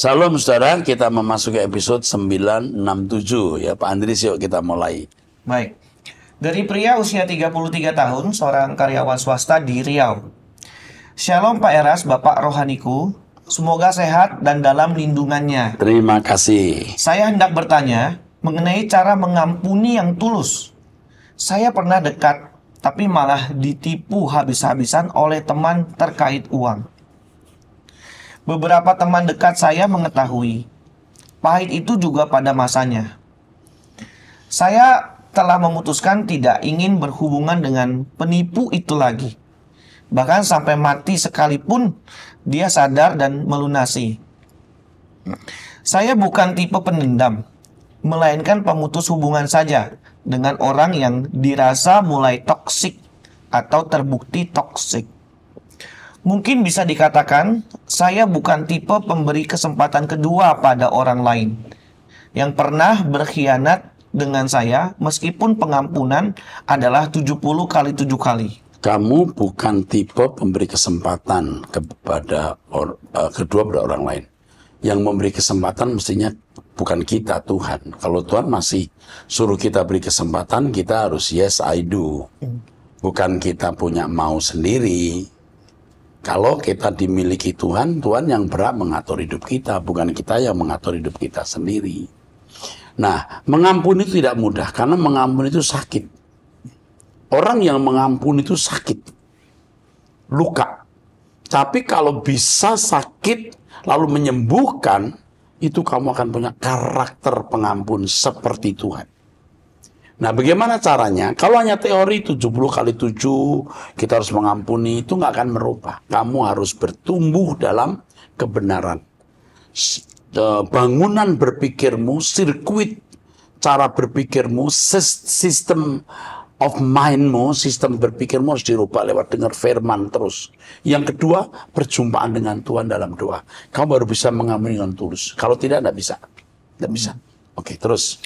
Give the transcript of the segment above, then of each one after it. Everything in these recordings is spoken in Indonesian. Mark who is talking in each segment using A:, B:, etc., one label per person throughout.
A: Salam saudara, kita memasuki episode 967 ya Pak Andris yuk kita mulai.
B: Baik. Dari pria usia 33 tahun, seorang karyawan swasta di Riau. Shalom Pak Eras, Bapak Rohaniku. Semoga sehat dan dalam
A: lindungannya. Terima kasih.
B: Saya hendak bertanya mengenai cara mengampuni yang tulus. Saya pernah dekat tapi malah ditipu habis-habisan oleh teman terkait uang. Beberapa teman dekat saya mengetahui. Pahit itu juga pada masanya. Saya telah memutuskan tidak ingin berhubungan dengan penipu itu lagi. Bahkan sampai mati sekalipun dia sadar dan melunasi. Saya bukan tipe penendam, melainkan pemutus hubungan saja dengan orang yang dirasa mulai toksik atau terbukti toksik. Mungkin bisa dikatakan, saya bukan tipe pemberi kesempatan kedua pada orang lain yang pernah berkhianat dengan saya meskipun pengampunan adalah 70 kali 7 kali.
A: Kamu bukan tipe pemberi kesempatan kepada or, uh, kedua pada orang lain. Yang memberi kesempatan mestinya bukan kita Tuhan. Kalau Tuhan masih suruh kita beri kesempatan, kita harus yes I do. Hmm. Bukan kita punya mau sendiri kalau kita dimiliki Tuhan, Tuhan yang berat mengatur hidup kita, bukan kita yang mengatur hidup kita sendiri. Nah, mengampuni itu tidak mudah karena mengampuni itu sakit. Orang yang mengampuni itu sakit. Luka. Tapi kalau bisa sakit lalu menyembuhkan, itu kamu akan punya karakter pengampun seperti Tuhan. Nah, bagaimana caranya? Kalau hanya teori 70 kali 7, kita harus mengampuni, itu nggak akan merubah. Kamu harus bertumbuh dalam kebenaran. E, bangunan berpikirmu, sirkuit cara berpikirmu, sistem of mindmu, sistem berpikirmu harus dirubah lewat dengar firman terus. Yang kedua, perjumpaan dengan Tuhan dalam doa. Kamu baru bisa mengampuni dengan tulus. Kalau tidak, tidak bisa. Tidak bisa. Hmm. Oke, terus.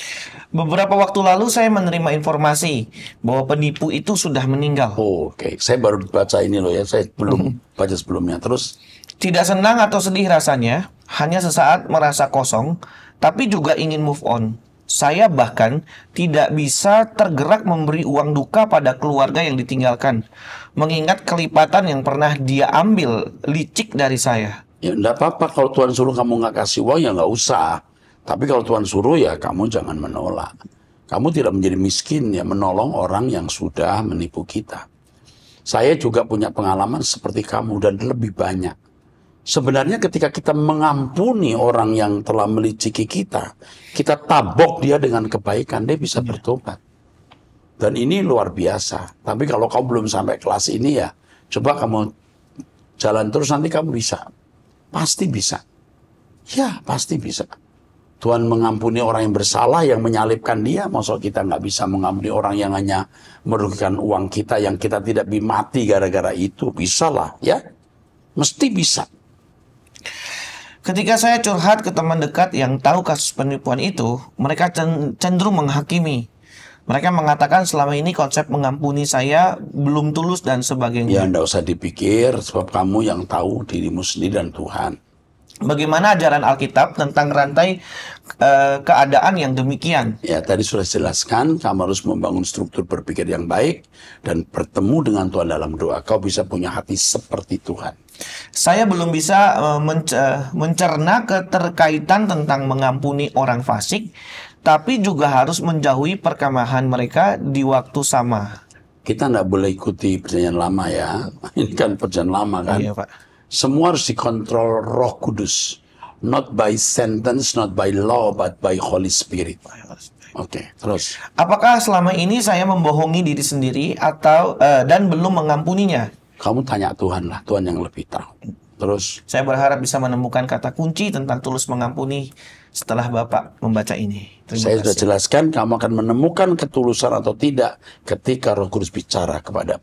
B: Beberapa waktu lalu saya menerima informasi bahwa penipu itu sudah meninggal. Oh, Oke, okay. saya baru baca ini loh ya,
A: saya belum mm baca sebelumnya. Terus?
B: Tidak senang atau sedih rasanya, hanya sesaat merasa kosong, tapi juga ingin move on. Saya bahkan tidak bisa tergerak memberi uang duka pada keluarga yang ditinggalkan, mengingat kelipatan
A: yang pernah dia ambil licik dari saya. Ya, enggak apa-apa kalau Tuhan suruh kamu nggak kasih uang ya nggak usah tapi kalau Tuhan suruh ya kamu jangan menolak. Kamu tidak menjadi miskin ya menolong orang yang sudah menipu kita. Saya juga punya pengalaman seperti kamu dan lebih banyak. Sebenarnya ketika kita mengampuni orang yang telah meliciki kita, kita tabok dia dengan kebaikan, dia bisa iya. bertobat. Dan ini luar biasa. Tapi kalau kamu belum sampai kelas ini ya, coba kamu jalan terus nanti kamu bisa. Pasti bisa. Ya, pasti bisa. Tuhan mengampuni orang yang bersalah yang menyalibkan dia. Masa kita nggak bisa mengampuni orang yang hanya merugikan uang kita yang kita tidak mati gara-gara itu. Bisa lah ya.
B: Mesti bisa. Ketika saya curhat ke teman dekat yang tahu kasus penipuan itu, mereka cenderung menghakimi. Mereka mengatakan selama ini konsep mengampuni saya belum tulus dan sebagainya. Ya,
A: tidak usah dipikir, sebab kamu yang tahu dirimu sendiri dan Tuhan.
B: Bagaimana ajaran Alkitab tentang rantai e, keadaan yang demikian?
A: Ya, tadi sudah jelaskan, kamu harus membangun struktur berpikir yang baik dan bertemu dengan Tuhan dalam doa. Kau bisa punya hati seperti Tuhan.
B: Saya belum bisa e, mencerna keterkaitan tentang mengampuni orang fasik, tapi juga harus menjauhi perkemahan mereka di waktu sama.
A: Kita tidak boleh ikuti perjanjian lama ya. Ini kan perjanjian lama kan. Iya, Pak. Semua harus dikontrol Roh Kudus not by sentence, not by law, but by Holy Spirit. Oke, okay, terus. Apakah
B: selama ini saya membohongi diri sendiri atau uh, dan belum mengampuninya?
A: Kamu tanya Tuhan lah, Tuhan yang lebih tahu. Terus.
B: Saya berharap bisa menemukan kata kunci tentang tulus mengampuni setelah Bapak membaca ini. Terima saya kasih. sudah
A: jelaskan, kamu akan menemukan ketulusan atau tidak ketika Roh Kudus bicara kepada.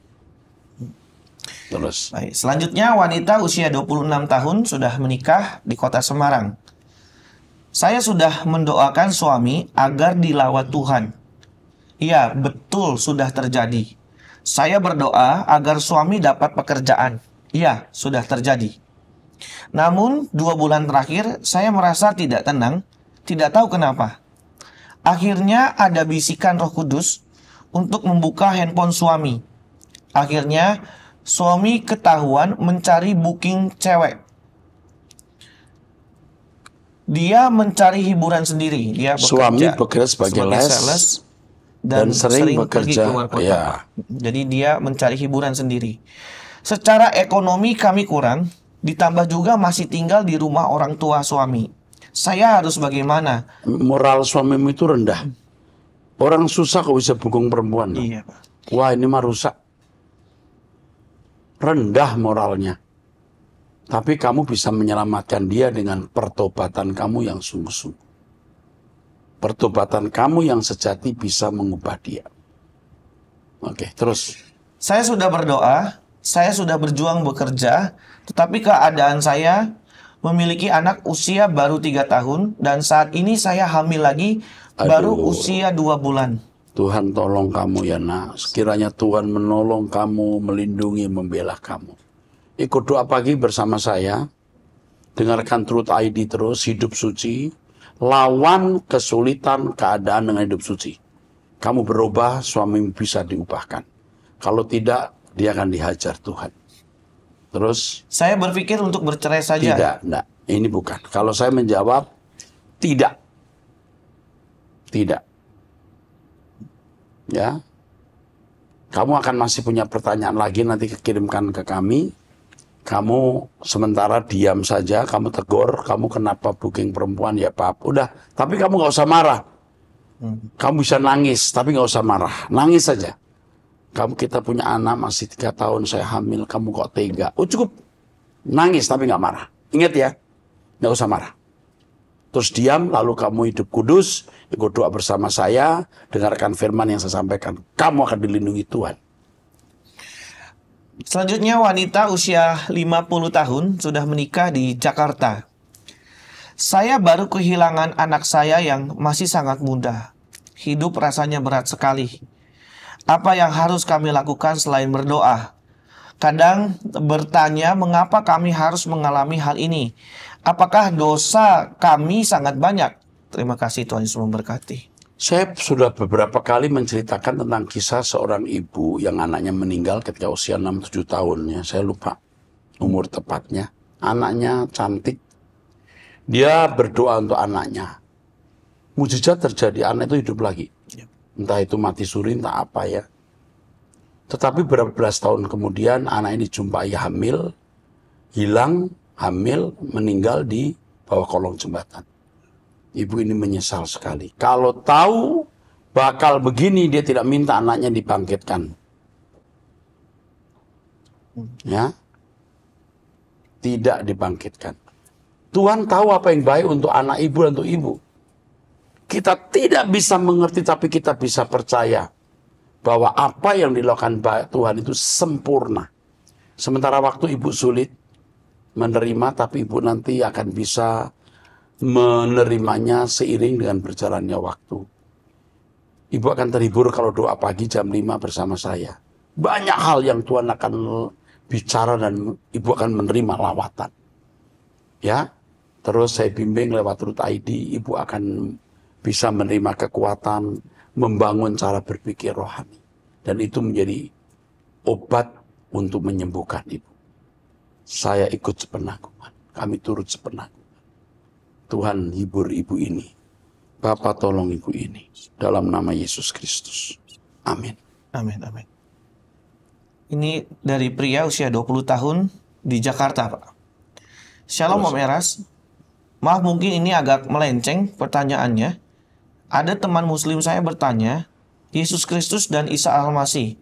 A: Terus. Baik.
B: Selanjutnya wanita usia 26 tahun sudah menikah di kota Semarang. Saya sudah mendoakan suami agar dilawat Tuhan. Iya, betul sudah terjadi. Saya berdoa agar suami dapat pekerjaan. Iya, sudah terjadi. Namun, dua bulan terakhir saya merasa tidak tenang, tidak tahu kenapa. Akhirnya ada bisikan roh kudus untuk membuka handphone suami. Akhirnya, Suami ketahuan mencari booking cewek. Dia mencari hiburan sendiri. Dia bekerja, suami
A: bekerja sebagai, sebagai les, sales dan, dan sering, sering bekerja. Pergi keluar kota. Ya.
B: Jadi dia mencari hiburan sendiri. Secara ekonomi kami kurang, ditambah juga masih tinggal di rumah orang tua suami.
A: Saya harus bagaimana? Moral suamimu itu rendah. Orang susah kok bisa bukung perempuan. Iya, Wah, ini mah rusak rendah moralnya. Tapi kamu bisa menyelamatkan dia dengan pertobatan kamu yang sungguh-sungguh. Pertobatan kamu yang sejati bisa mengubah dia. Oke, terus.
B: Saya sudah berdoa, saya sudah berjuang bekerja, tetapi keadaan saya memiliki anak usia baru tiga tahun dan saat ini saya hamil lagi Aduh. baru usia
A: dua bulan. Tuhan tolong kamu ya nak. Sekiranya Tuhan menolong kamu, melindungi, membela kamu. Ikut doa pagi bersama saya. Dengarkan Truth ID terus, hidup suci. Lawan kesulitan keadaan dengan hidup suci. Kamu berubah, suami bisa diubahkan. Kalau tidak, dia akan dihajar Tuhan. Terus?
B: Saya berpikir untuk bercerai saja. Tidak,
A: tidak. Ini bukan. Kalau saya menjawab, tidak. Tidak ya kamu akan masih punya pertanyaan lagi nanti kirimkan ke kami kamu sementara diam saja kamu tegur kamu kenapa booking perempuan ya pap udah tapi kamu nggak usah marah hmm. kamu bisa nangis tapi nggak usah marah nangis saja kamu kita punya anak masih tiga tahun saya hamil kamu kok tega oh cukup nangis tapi nggak marah ingat ya nggak usah marah terus diam lalu kamu hidup kudus ikut doa bersama saya, dengarkan firman yang saya sampaikan. Kamu akan dilindungi Tuhan.
B: Selanjutnya wanita usia 50 tahun sudah menikah di Jakarta. Saya baru kehilangan anak saya yang masih sangat muda. Hidup rasanya berat sekali. Apa yang harus kami lakukan selain berdoa? Kadang bertanya mengapa kami harus mengalami hal ini. Apakah dosa kami sangat banyak? Terima kasih Tuhan Yesus memberkati.
A: Saya sudah beberapa kali menceritakan tentang kisah seorang ibu yang anaknya meninggal ketika usia 6-7 tahun. Ya. Saya lupa umur tepatnya. Anaknya cantik. Dia berdoa untuk anaknya. Mujizat terjadi, anak itu hidup lagi. Ya. Entah itu mati suri, entah apa ya. Tetapi berapa belas tahun kemudian anak ini jumpai hamil, hilang, hamil, meninggal di bawah kolong jembatan. Ibu ini menyesal sekali. Kalau tahu bakal begini, dia tidak minta anaknya dibangkitkan. Ya, tidak dibangkitkan. Tuhan tahu apa yang baik untuk anak ibu dan untuk ibu. Kita tidak bisa mengerti, tapi kita bisa percaya bahwa apa yang dilakukan Tuhan itu sempurna. Sementara waktu ibu sulit menerima, tapi ibu nanti akan bisa menerimanya seiring dengan berjalannya waktu. Ibu akan terhibur kalau doa pagi jam 5 bersama saya. Banyak hal yang Tuhan akan bicara dan ibu akan menerima lawatan. Ya, terus saya bimbing lewat root ID, ibu akan bisa menerima kekuatan, membangun cara berpikir rohani. Dan itu menjadi obat untuk menyembuhkan ibu. Saya ikut sepenanggungan, kami turut sepenanggungan. Tuhan hibur ibu ini. Bapak tolong ibu ini. Dalam nama Yesus Kristus. Amin. Amin,
B: amin. Ini dari pria usia 20 tahun di Jakarta, Pak. Shalom, Om Eras. Maaf mungkin ini agak melenceng pertanyaannya. Ada teman muslim saya bertanya, Yesus Kristus dan Isa Al-Masih,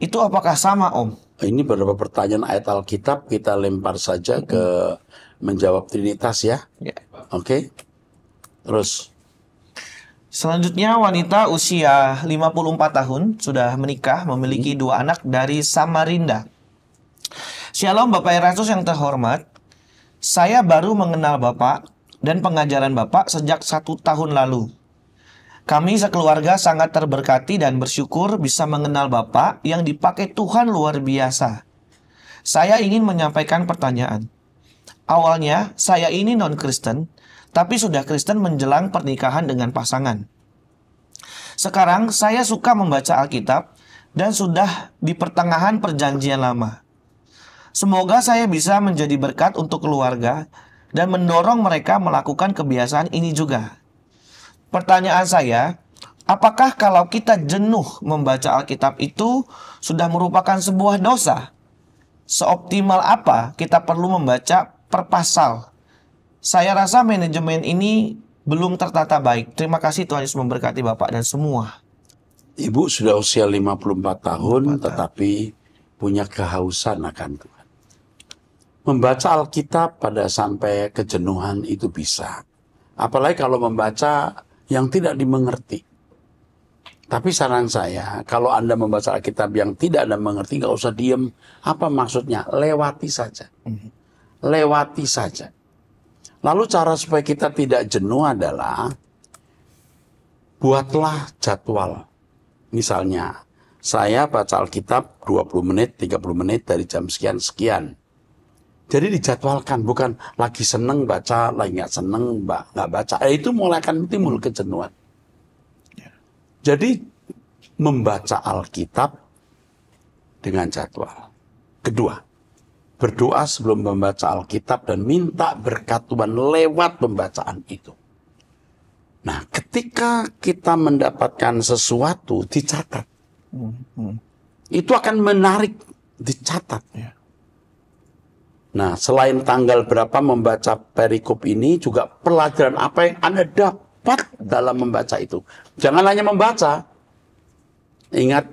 B: itu apakah sama, Om?
A: Ini beberapa pertanyaan ayat Alkitab, kita lempar saja ke menjawab Trinitas ya. Yeah. Oke. Okay? Terus
B: Selanjutnya wanita usia 54 tahun sudah menikah memiliki hmm. dua anak dari Samarinda. Shalom Bapak Erasus yang terhormat, saya baru mengenal Bapak dan pengajaran Bapak sejak satu tahun lalu. Kami sekeluarga sangat terberkati dan bersyukur bisa mengenal Bapak yang dipakai Tuhan luar biasa. Saya ingin menyampaikan pertanyaan. Awalnya, saya ini non-Kristen, tapi sudah Kristen menjelang pernikahan dengan pasangan. Sekarang saya suka membaca Alkitab dan sudah di pertengahan perjanjian lama. Semoga saya bisa menjadi berkat untuk keluarga dan mendorong mereka melakukan kebiasaan ini juga. Pertanyaan saya, apakah kalau kita jenuh membaca Alkitab itu sudah merupakan sebuah dosa? Seoptimal apa kita perlu membaca per pasal saya rasa manajemen ini belum tertata baik. Terima kasih Tuhan Yesus memberkati Bapak dan semua.
A: Ibu sudah usia 54 tahun 54. tetapi punya kehausan akan Tuhan. Membaca Alkitab pada sampai kejenuhan itu bisa. Apalagi kalau membaca yang tidak dimengerti. Tapi saran saya, kalau Anda membaca Alkitab yang tidak Anda mengerti, nggak usah diem. Apa maksudnya? Lewati saja. Mhm. Lewati saja. Lalu cara supaya kita tidak jenuh adalah buatlah jadwal. Misalnya, saya baca Alkitab 20 menit, 30 menit dari jam sekian-sekian. Jadi dijadwalkan, bukan lagi seneng baca, lagi nggak seneng nggak baca. Eh, itu mulai akan timbul kejenuhan. Jadi membaca Alkitab dengan jadwal. Kedua, berdoa sebelum membaca Alkitab dan minta berkat Tuhan lewat pembacaan itu. Nah, ketika kita mendapatkan sesuatu dicatat, hmm, hmm. itu akan menarik dicatat. Ya. Nah, selain tanggal berapa membaca perikop ini, juga pelajaran apa yang Anda dapat dalam membaca itu. Jangan hanya membaca. Ingat,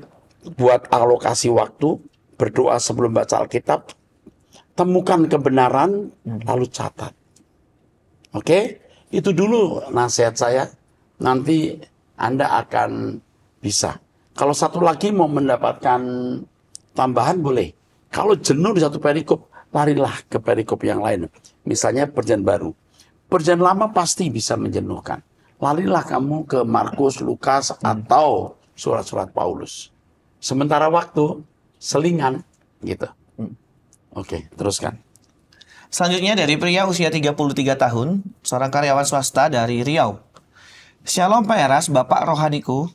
A: buat alokasi waktu, berdoa sebelum baca Alkitab, temukan kebenaran hmm. lalu catat. Oke? Okay? Itu dulu nasihat saya. Nanti Anda akan bisa. Kalau satu lagi mau mendapatkan tambahan boleh. Kalau jenuh di satu perikop, larilah ke perikop yang lain. Misalnya perjan baru. perjan lama pasti bisa menjenuhkan. Larilah kamu ke Markus, Lukas, hmm. atau surat-surat Paulus. Sementara waktu, selingan gitu. Oke, teruskan.
B: Selanjutnya dari pria usia 33 tahun, seorang karyawan swasta dari Riau. Shalom Pak Eras, Bapak Rohaniku.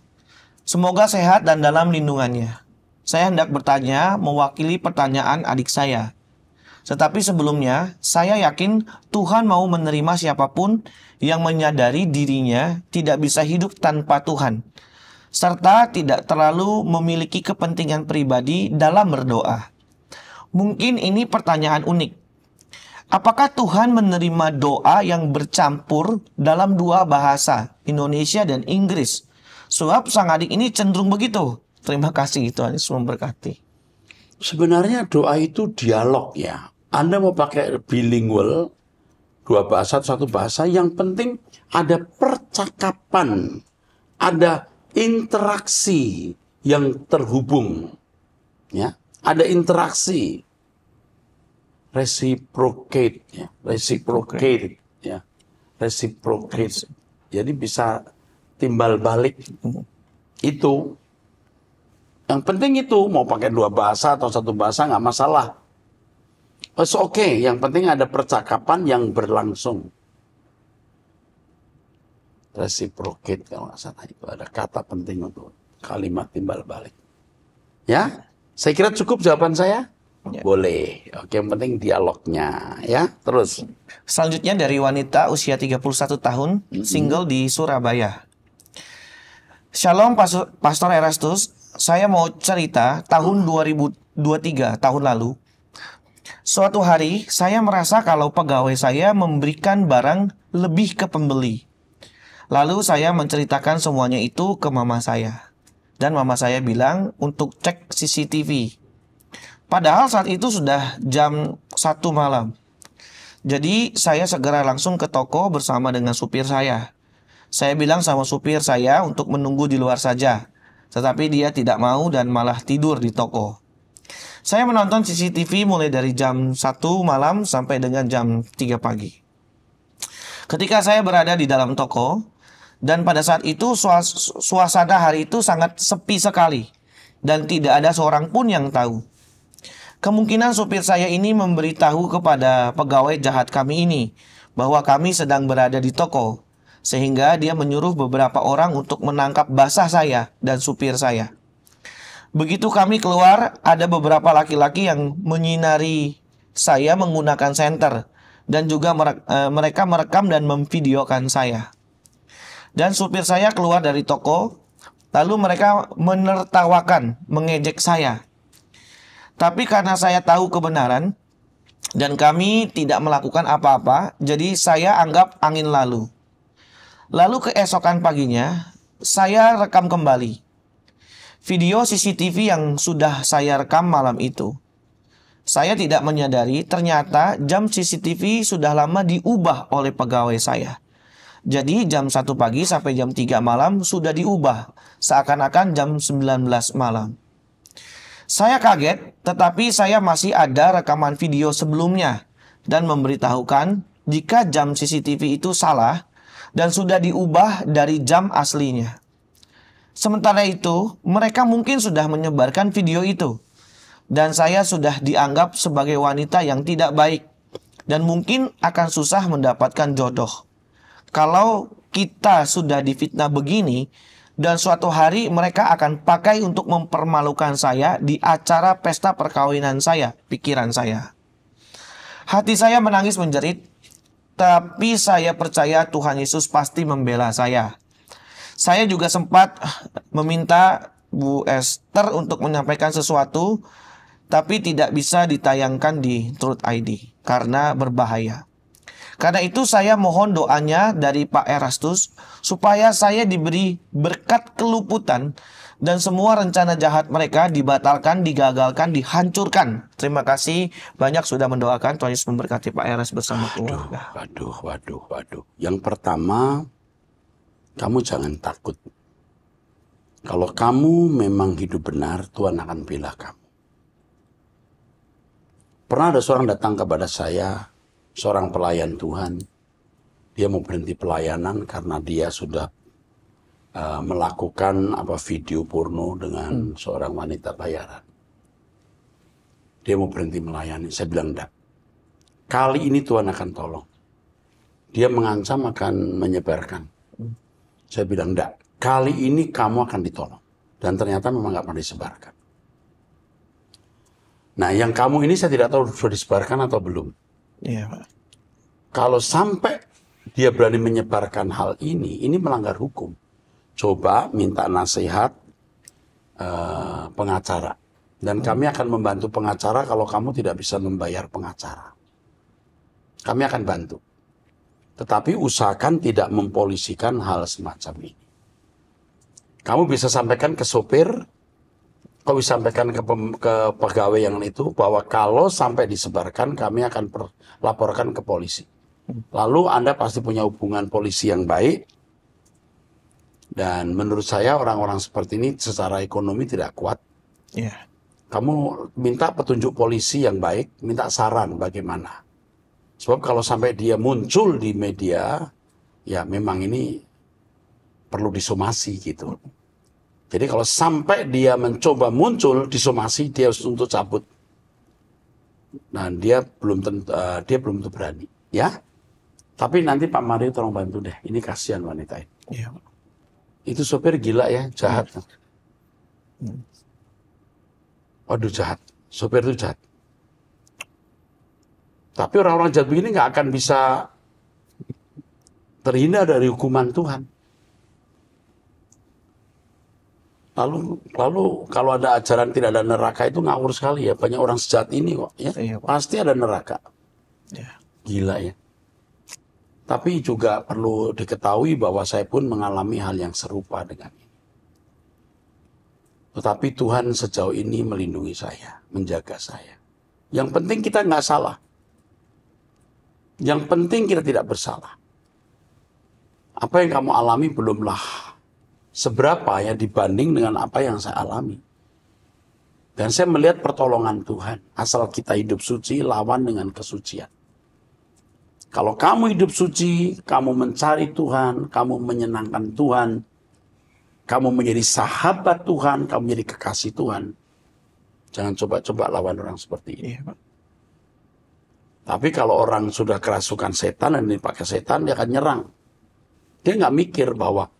B: Semoga sehat dan dalam lindungannya. Saya hendak bertanya mewakili pertanyaan adik saya. Tetapi sebelumnya, saya yakin Tuhan mau menerima siapapun yang menyadari dirinya tidak bisa hidup tanpa Tuhan, serta tidak terlalu memiliki kepentingan pribadi dalam berdoa. Mungkin ini pertanyaan unik. Apakah Tuhan menerima doa yang bercampur dalam dua bahasa, Indonesia dan Inggris? Sebab sang adik ini cenderung begitu. Terima kasih Tuhan Yesus memberkati.
A: Sebenarnya doa itu dialog ya. Anda mau pakai bilingual, dua bahasa, satu bahasa, yang penting ada percakapan, ada interaksi yang terhubung. Ya ada interaksi reciprocate ya reciprocate ya reciprocate jadi bisa timbal balik itu yang penting itu mau pakai dua bahasa atau satu bahasa nggak masalah oh, Oke, okay. Yang penting ada percakapan yang berlangsung. Reciprocate kalau nggak salah itu ada kata penting untuk kalimat timbal balik. Ya, saya kira cukup jawaban saya. Ya. Boleh. Oke, yang penting dialognya ya. Terus.
B: Selanjutnya dari wanita usia 31 tahun, mm-hmm. single di Surabaya. Shalom Pastor Erastus, saya mau cerita tahun 2023 tahun lalu. Suatu hari saya merasa kalau pegawai saya memberikan barang lebih ke pembeli. Lalu saya menceritakan semuanya itu ke mama saya. Dan mama saya bilang untuk cek CCTV. Padahal saat itu sudah jam 1 malam. Jadi saya segera langsung ke toko bersama dengan supir saya. Saya bilang sama supir saya untuk menunggu di luar saja. Tetapi dia tidak mau dan malah tidur di toko. Saya menonton CCTV mulai dari jam 1 malam sampai dengan jam 3 pagi. Ketika saya berada di dalam toko, dan pada saat itu suasana hari itu sangat sepi sekali dan tidak ada seorang pun yang tahu. Kemungkinan supir saya ini memberitahu kepada pegawai jahat kami ini bahwa kami sedang berada di toko, sehingga dia menyuruh beberapa orang untuk menangkap basah saya dan supir saya. Begitu kami keluar, ada beberapa laki-laki yang menyinari saya menggunakan senter dan juga eh, mereka merekam dan memvideokan saya. Dan supir saya keluar dari toko, lalu mereka menertawakan, mengejek saya. Tapi karena saya tahu kebenaran, dan kami tidak melakukan apa-apa, jadi saya anggap angin lalu. Lalu keesokan paginya, saya rekam kembali video CCTV yang sudah saya rekam malam itu. Saya tidak menyadari ternyata jam CCTV sudah lama diubah oleh pegawai saya. Jadi jam 1 pagi sampai jam 3 malam sudah diubah seakan-akan jam 19 malam. Saya kaget tetapi saya masih ada rekaman video sebelumnya dan memberitahukan jika jam CCTV itu salah dan sudah diubah dari jam aslinya. Sementara itu, mereka mungkin sudah menyebarkan video itu. Dan saya sudah dianggap sebagai wanita yang tidak baik dan mungkin akan susah mendapatkan jodoh. Kalau kita sudah difitnah begini, dan suatu hari mereka akan pakai untuk mempermalukan saya di acara pesta perkawinan saya, pikiran saya. Hati saya menangis menjerit, tapi saya percaya Tuhan Yesus pasti membela saya. Saya juga sempat meminta Bu Esther untuk menyampaikan sesuatu, tapi tidak bisa ditayangkan di Truth ID karena berbahaya. Karena itu saya mohon doanya dari Pak Erastus supaya saya diberi berkat keluputan dan semua rencana jahat mereka dibatalkan, digagalkan, dihancurkan. Terima kasih banyak sudah mendoakan. Tuhan Yesus memberkati Pak Eras bersama aduh, keluarga.
A: Waduh, waduh, waduh. Yang pertama, kamu jangan takut. Kalau kamu memang hidup benar, Tuhan akan pilih kamu. Pernah ada seorang datang kepada saya, seorang pelayan Tuhan, dia mau berhenti pelayanan karena dia sudah uh, melakukan apa video porno dengan hmm. seorang wanita bayaran. Dia mau berhenti melayani. Saya bilang enggak. Kali ini Tuhan akan tolong. Dia mengancam akan menyebarkan. Hmm. Saya bilang enggak. Kali ini kamu akan ditolong. Dan ternyata memang enggak pernah disebarkan. Nah, yang kamu ini saya tidak tahu sudah disebarkan atau belum. Iya, Pak. Kalau sampai dia berani menyebarkan hal ini, ini melanggar hukum. Coba minta nasihat uh, pengacara. Dan hmm. kami akan membantu pengacara kalau kamu tidak bisa membayar pengacara. Kami akan bantu. Tetapi usahakan tidak mempolisikan hal semacam ini. Kamu bisa sampaikan ke sopir, kau sampaikan ke, pem, ke pegawai yang itu bahwa kalau sampai disebarkan kami akan per, laporkan ke polisi. Lalu Anda pasti punya hubungan polisi yang baik. Dan menurut saya orang-orang seperti ini secara ekonomi tidak kuat. Yeah. Kamu minta petunjuk polisi yang baik, minta saran bagaimana. Sebab kalau sampai dia muncul di media, ya memang ini perlu disomasi gitu. Jadi kalau sampai dia mencoba muncul di disomasi, dia harus untuk cabut. nah, dia belum tentu, uh, eh, dia belum tentu berani, ya. Tapi nanti Pak Mario tolong bantu deh. Ini kasihan wanita ini. Ya. Itu sopir gila ya, jahat. Ya. Waduh jahat, sopir itu jahat. Tapi orang-orang jahat begini nggak akan bisa terhindar dari hukuman Tuhan. Lalu, lalu kalau ada ajaran tidak ada neraka itu ngawur sekali ya. Banyak orang sejahat ini kok. Ya. Iya, Pasti ada neraka. Ya. Gila ya. Tapi juga perlu diketahui bahwa saya pun mengalami hal yang serupa dengan ini. Tetapi Tuhan sejauh ini melindungi saya, menjaga saya. Yang penting kita nggak salah. Yang penting kita tidak bersalah. Apa yang kamu alami belumlah seberapa ya dibanding dengan apa yang saya alami. Dan saya melihat pertolongan Tuhan. Asal kita hidup suci, lawan dengan kesucian. Kalau kamu hidup suci, kamu mencari Tuhan, kamu menyenangkan Tuhan, kamu menjadi sahabat Tuhan, kamu menjadi kekasih Tuhan. Jangan coba-coba lawan orang seperti ini. Iya, Tapi kalau orang sudah kerasukan setan dan dipakai setan, dia akan nyerang. Dia nggak mikir bahwa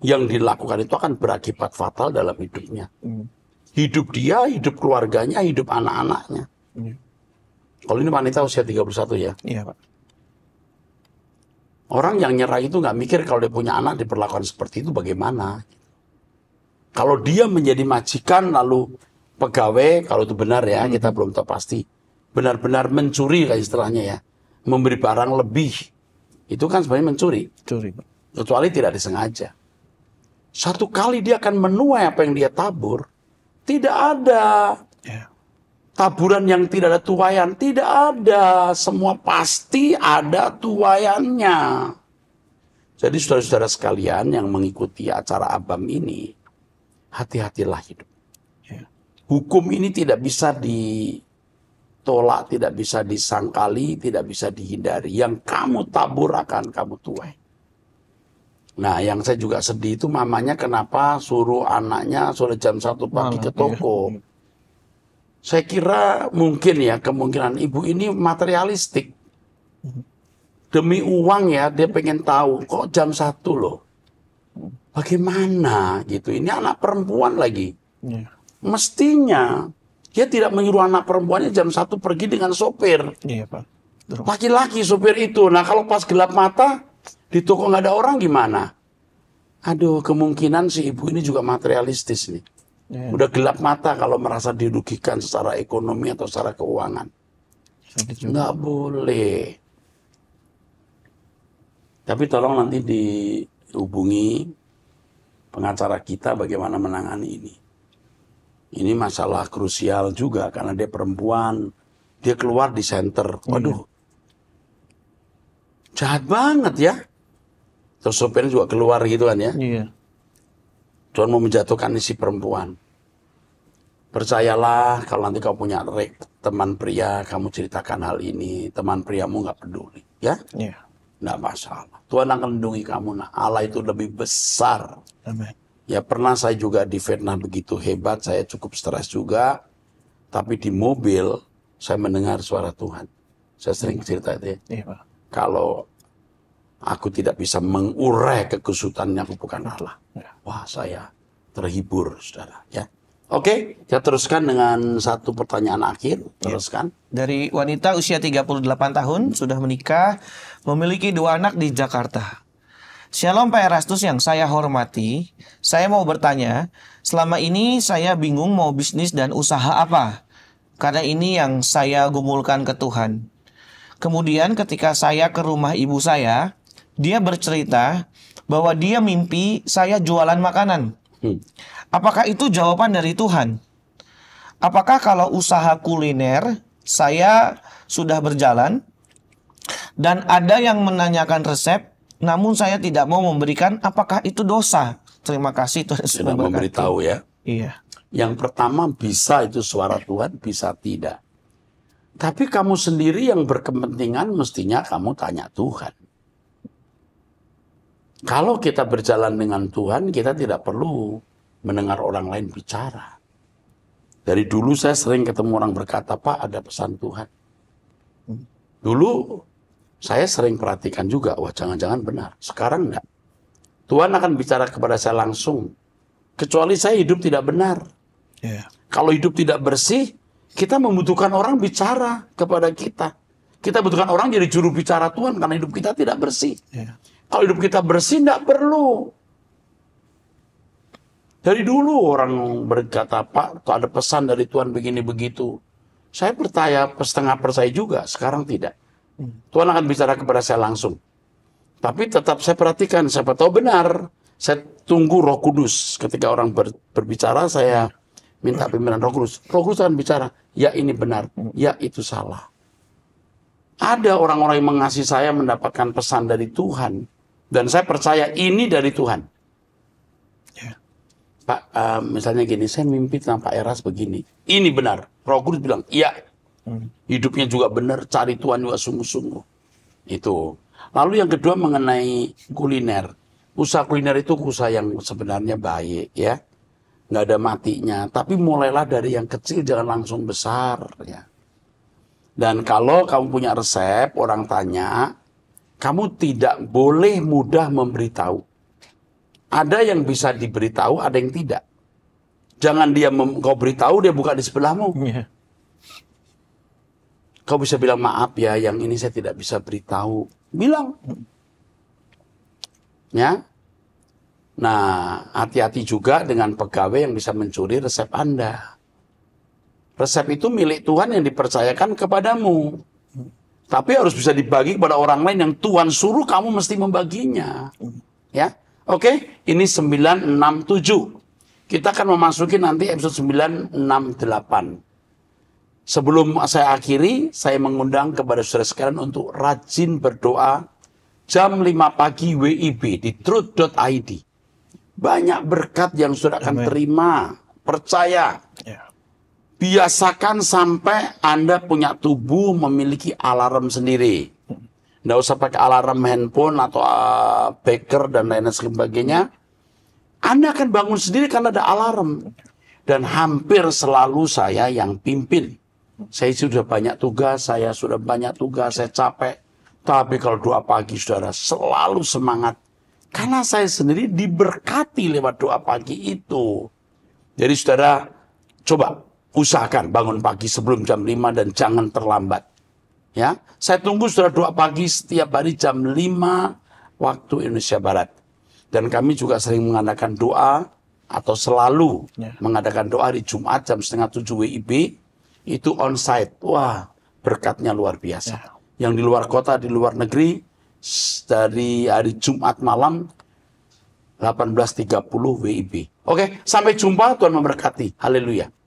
A: yang dilakukan itu akan berakibat fatal dalam hidupnya. Hmm. Hidup dia, hidup keluarganya, hidup anak-anaknya. Hmm. Kalau ini wanita usia 31 ya. Iya, Pak. Orang yang nyerah itu nggak mikir kalau dia punya anak diperlakukan seperti itu bagaimana. Kalau dia menjadi majikan lalu pegawai, kalau itu benar ya, hmm. kita belum tahu pasti. Benar-benar mencuri kayak istilahnya ya. Memberi barang lebih. Itu kan sebenarnya mencuri. Curi, Kecuali tidak disengaja. Satu kali dia akan menuai apa yang dia tabur, tidak ada ya. taburan yang tidak ada tuayan, tidak ada. Semua pasti ada tuayannya. Jadi saudara-saudara sekalian yang mengikuti acara abam ini, hati-hatilah hidup. Ya. Hukum ini tidak bisa ditolak, tidak bisa disangkali, tidak bisa dihindari. Yang kamu tabur akan kamu tuai. Nah, yang saya juga sedih itu mamanya kenapa suruh anaknya sore jam satu pagi ke iya. toko. Iya. Saya kira mungkin ya kemungkinan ibu ini materialistik. Demi uang ya dia pengen tahu kok jam satu loh. Bagaimana gitu? Ini anak perempuan lagi. Iya. Mestinya dia tidak menyuruh anak perempuannya jam satu pergi dengan sopir. Iya, Laki-laki sopir itu. Nah, kalau pas gelap mata di toko nggak ada orang gimana? Aduh, kemungkinan si ibu ini juga materialistis nih. Yeah. Udah gelap mata kalau merasa dirugikan secara ekonomi atau secara keuangan. Nggak boleh. Tapi tolong nanti dihubungi pengacara kita bagaimana menangani ini. Ini masalah krusial juga karena dia perempuan, dia keluar di center. Waduh, Jahat banget ya. Terus sopirnya juga keluar gitu kan ya. Iya. Tuhan mau menjatuhkan isi perempuan. Percayalah kalau nanti kau punya rek, teman pria, kamu ceritakan hal ini. Teman priamu nggak peduli. Ya? Iya. Nggak masalah. Tuhan akan lindungi kamu. Nah, Allah itu lebih besar. Amin. Ya pernah saya juga di Vietnam begitu hebat, saya cukup stres juga. Tapi di mobil saya mendengar suara Tuhan. Saya sering iya. cerita itu ya. Iya, Pak kalau aku tidak bisa mengurai kekusutannya, yang bukan Allah. Ya. Wah, saya terhibur, saudara. Ya. Oke, kita teruskan dengan satu pertanyaan akhir. Ya. Teruskan. Dari wanita usia
B: 38 tahun, sudah menikah, memiliki dua anak di Jakarta. Shalom Pak Erastus yang saya hormati, saya mau bertanya, selama ini saya bingung mau bisnis dan usaha apa? Karena ini yang saya gumulkan ke Tuhan. Kemudian ketika saya ke rumah ibu saya, dia bercerita bahwa dia mimpi saya jualan makanan. Hmm. Apakah itu jawaban dari Tuhan? Apakah kalau usaha kuliner saya sudah berjalan dan ada yang menanyakan resep, namun saya tidak mau memberikan, apakah itu dosa? Terima kasih Tuhan sudah memberitahu
A: ya. Iya. Yang pertama bisa itu suara Tuhan, bisa tidak. Tapi kamu sendiri yang berkepentingan mestinya kamu tanya Tuhan. Kalau kita berjalan dengan Tuhan, kita tidak perlu mendengar orang lain bicara. Dari dulu saya sering ketemu orang berkata, Pak ada pesan Tuhan. Dulu saya sering perhatikan juga, wah jangan-jangan benar. Sekarang enggak. Tuhan akan bicara kepada saya langsung. Kecuali saya hidup tidak benar. Yeah. Kalau hidup tidak bersih, kita membutuhkan orang bicara kepada kita. Kita butuhkan orang jadi juru bicara Tuhan karena hidup kita tidak bersih. Yeah. Kalau hidup kita bersih, tidak perlu. Dari dulu orang berkata, Pak, kalau ada pesan dari Tuhan begini begitu. Saya percaya setengah percaya juga, sekarang tidak. Hmm. Tuhan akan bicara kepada saya langsung. Tapi tetap saya perhatikan, siapa tahu benar. Saya tunggu roh kudus. Ketika orang ber, berbicara, saya minta pimpinan Roh Kudus. Roh Kudus akan bicara, ya ini benar, ya itu salah. Ada orang-orang yang mengasihi saya mendapatkan pesan dari Tuhan. Dan saya percaya ini dari Tuhan. Yeah. Pak, uh, misalnya gini, saya mimpi tentang Pak Eras begini. Ini benar. Roh Kudus bilang, iya. Hidupnya juga benar, cari Tuhan juga sungguh-sungguh. Itu. Lalu yang kedua mengenai kuliner. Usaha kuliner itu usaha yang sebenarnya baik ya nggak ada matinya. Tapi mulailah dari yang kecil, jangan langsung besar. Ya. Dan kalau kamu punya resep, orang tanya, kamu tidak boleh mudah memberitahu. Ada yang bisa diberitahu, ada yang tidak. Jangan dia kau beritahu, dia buka di sebelahmu. Yeah. Kau bisa bilang maaf ya, yang ini saya tidak bisa beritahu. Bilang. Ya, Nah, hati-hati juga dengan pegawai yang bisa mencuri resep Anda. Resep itu milik Tuhan yang dipercayakan kepadamu. Tapi harus bisa dibagi kepada orang lain yang Tuhan suruh kamu mesti membaginya. Ya. Oke, ini 967. Kita akan memasuki nanti episode 968. Sebelum saya akhiri, saya mengundang kepada saudara sekalian untuk rajin berdoa jam 5 pagi WIB di truth.id. Banyak berkat yang sudah akan Amen. terima. Percaya. Yeah. Biasakan sampai Anda punya tubuh memiliki alarm sendiri. Nggak usah pakai alarm handphone atau ah, beker dan lain-lain sebagainya. Anda akan bangun sendiri karena ada alarm. Dan hampir selalu saya yang pimpin. Saya sudah banyak tugas, saya sudah banyak tugas, saya capek. Tapi kalau dua pagi saudara selalu semangat karena saya sendiri diberkati lewat doa pagi itu. Jadi saudara, coba usahakan bangun pagi sebelum jam 5 dan jangan terlambat. Ya, saya tunggu saudara doa pagi setiap hari jam 5 waktu Indonesia Barat. Dan kami juga sering mengadakan doa atau selalu ya. mengadakan doa di Jumat jam setengah tujuh WIB itu on site. Wah, berkatnya luar biasa. Ya. Yang di luar kota, di luar negeri, dari hari Jumat malam 18.30 WIB. Oke, sampai jumpa Tuhan memberkati. Haleluya.